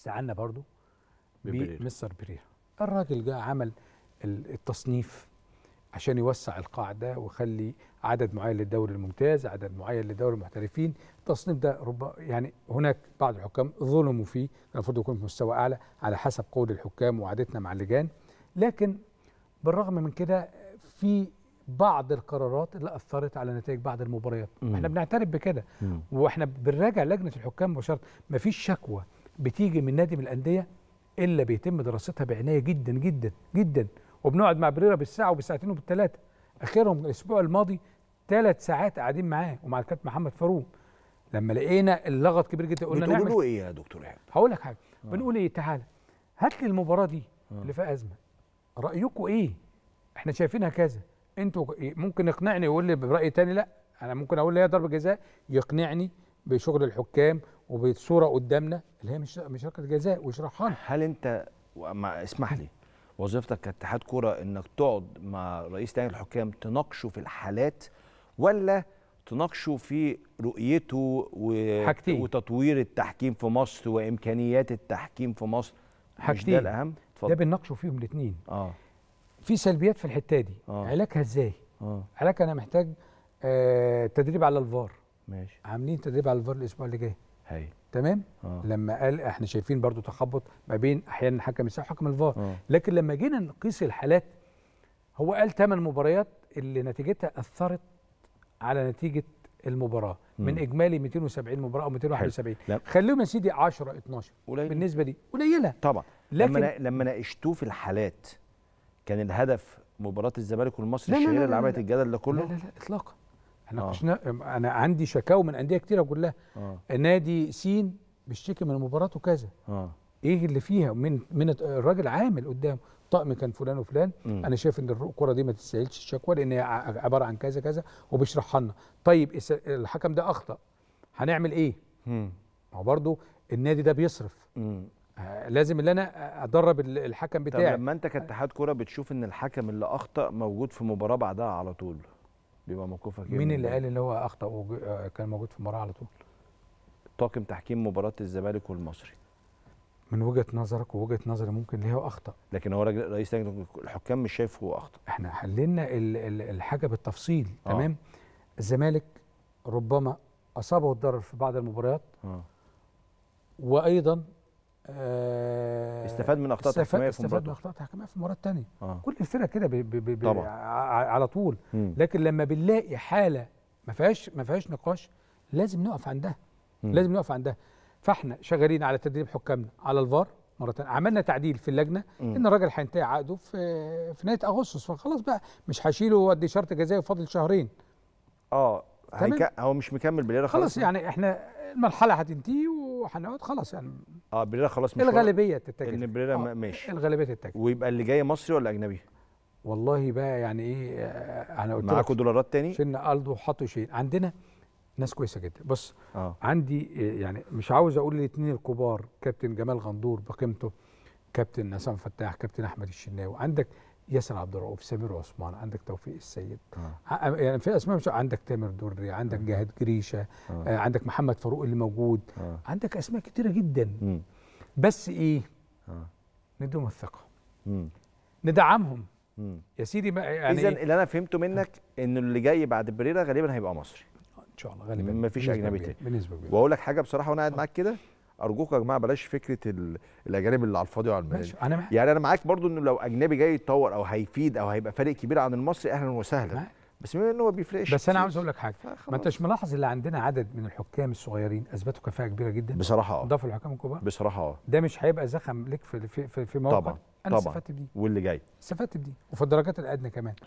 استعنا برضه بمستر بيريرا الراجل جه عمل التصنيف عشان يوسع القاعده ويخلي عدد معين للدوري الممتاز عدد معين للدوري المحترفين التصنيف ده رب يعني هناك بعض الحكام ظلموا فيه كان المفروض يكون في مستوى اعلى على حسب قول الحكام وعادتنا مع اللجان لكن بالرغم من كده في بعض القرارات اللي اثرت على نتائج بعض المباريات احنا بنعترف بكده واحنا بنراجع لجنه الحكام مباشره مفيش شكوى بتيجي من نادي من الانديه الا بيتم دراستها بعنايه جدا جدا جدا وبنقعد مع بريرا بالساعه وبساعتين وبالثلاثه اخرهم الاسبوع الماضي ثلاث ساعات قاعدين معاه ومع الكابتن محمد فاروق لما لقينا اللغط كبير جدا قلنا نعمل بتقولوا ايه يا دكتور ايهاب؟ هقول لك حاجه آه. بنقول ايه تعالى هات لي المباراه دي آه. اللي فيها ازمه رايكم ايه؟ احنا شايفينها كذا انتوا ممكن يقنعني ويقول لي براي تاني لا انا ممكن اقول لي هي ضربه جزاء يقنعني بشغل الحكام وبصوره قدامنا اللي هي مش مش ركله جزاء وشرحان هل انت ما اسمح لي وظيفتك كاتحاد كوره انك تقعد مع رئيس لجنه الحكام تناقشه في الحالات ولا تناقشه في رؤيته و... حاجتين. وتطوير التحكيم في مصر وامكانيات التحكيم في مصر حاجتين ده الاهم اتفضل ده بنناقشه فيهم الاثنين اه في سلبيات في الحته دي آه. علاجها ازاي آه. علاج انا محتاج آه تدريب على الفار ماشي عاملين تدريب على الفار الاسبوع اللي جاي هي. تمام آه. لما قال احنا شايفين برضو تخبط ما بين احيانا حكم الساحه وحكم الفار آه. لكن لما جينا نقيس الحالات هو قال ثمان مباريات اللي نتيجتها اثرت على نتيجه المباراه مم. من اجمالي 270 مباراه او 271 خليهم يا سيدي 10 12 قليل. بالنسبه دي قليله طبعا لكن لما لما ناقشتوه في الحالات كان الهدف مباراه الزمالك والمصري الشهيره اللي عملت الجدل ده كله لا لا لا اطلاقا احنا ناقشنا آه. انا عندي شكاوى من انديه كتيره كلها آه. نادي سين بيشتكي من مباراته كذا آه. ايه اللي فيها من من الراجل عامل قدامه طقم كان فلان وفلان م. انا شايف ان الكره دي ما تستاهلش الشكوى لان هي عباره عن كذا كذا وبيشرحها لنا طيب الحكم ده اخطا هنعمل ايه ما هو برضه النادي ده بيصرف م. آه، لازم اللي انا ادرب الحكم بتاعي طب لما انت كاتحاد كوره بتشوف ان الحكم اللي اخطا موجود في مباراه بعدها على طول بيبقى موقفك ايه مين اللي قال ان هو اخطا وكان آه، موجود في المباراه على طول طاقم تحكيم مباراه الزمالك والمصري من وجهه نظرك ووجهه نظري ممكن ليه هو اخطا لكن هو رئيس لجنه الحكام مش شايف هو اخطا احنا حللنا الحاجه بالتفصيل آه. تمام الزمالك ربما اصابه الضرر في بعض المباريات آه. وايضا آه استفاد من اخطاء تحكيميه في استفاد من اخطاء تحكيميه في المباراه الثانيه آه. كل الفرق كده على طول مم. لكن لما بنلاقي حاله ما فيهاش ما فيهاش نقاش لازم نقف عندها مم. لازم نقف عندها فاحنا شغالين على تدريب حكامنا على الفار مره تانية. عملنا تعديل في اللجنه مم. ان الراجل هينتهي عقده في في نهايه اغسطس فخلاص بقى مش هشيله وادي شرط جزائي فاضل شهرين اه هو مش مكمل بالليله خلاص, خلاص يعني احنا المرحله هتنتهي وهنقعد خلاص يعني اه بريرا خلاص مش الغالبيه تتجه ان بريرا آه ماشي الغالبيه تتجه ويبقى اللي جاي مصري ولا اجنبي؟ والله بقى يعني ايه آه، انا قلت معاكم دولارات تاني؟ شلنا الدو حطوا شيء عندنا ناس كويسه جدا بص آه. عندي آه، يعني مش عاوز اقول الاثنين الكبار كابتن جمال غندور بقيمته كابتن حسام فتاح كابتن احمد الشناوي عندك ياسر عبد الرؤوف سمير عثمان عندك توفيق السيد آه. يعني في اسماء مش عندك تامر دري عندك آه. جهاد جريشه آه. آه. عندك محمد فاروق اللي موجود آه. عندك اسماء كتيره جدا م. بس ايه آه. نديهم الثقه م. ندعمهم م. يا سيدي يعني اذا اللي انا فهمته منك ان اللي جاي بعد بريرا غالبا هيبقى مصري ان شاء الله غالبا مفيش اجنبي تاني بالنسبه واقول لك حاجه بصراحه وانا قاعد معاك كده ارجوك يا جماعه بلاش فكره الاجانب اللي على الفاضي وعلى المليان أنا يعني انا معاك برضو انه لو اجنبي جاي يتطور او هيفيد او هيبقى فارق كبير عن المصري اهلا وسهلا بس بما ان هو بيفرقش بس انا عاوز اقول لك حاجه ما انتش ملاحظ اللي عندنا عدد من الحكام الصغيرين اثبتوا كفاءه كبيره جدا بصراحه اه ضافوا الحكام الكبار بصراحه اه ده مش هيبقى زخم ليك في في في, في موقع طبعا انا طبعا استفدت بدي واللي جاي استفدت بدي وفي الدرجات الادنى كمان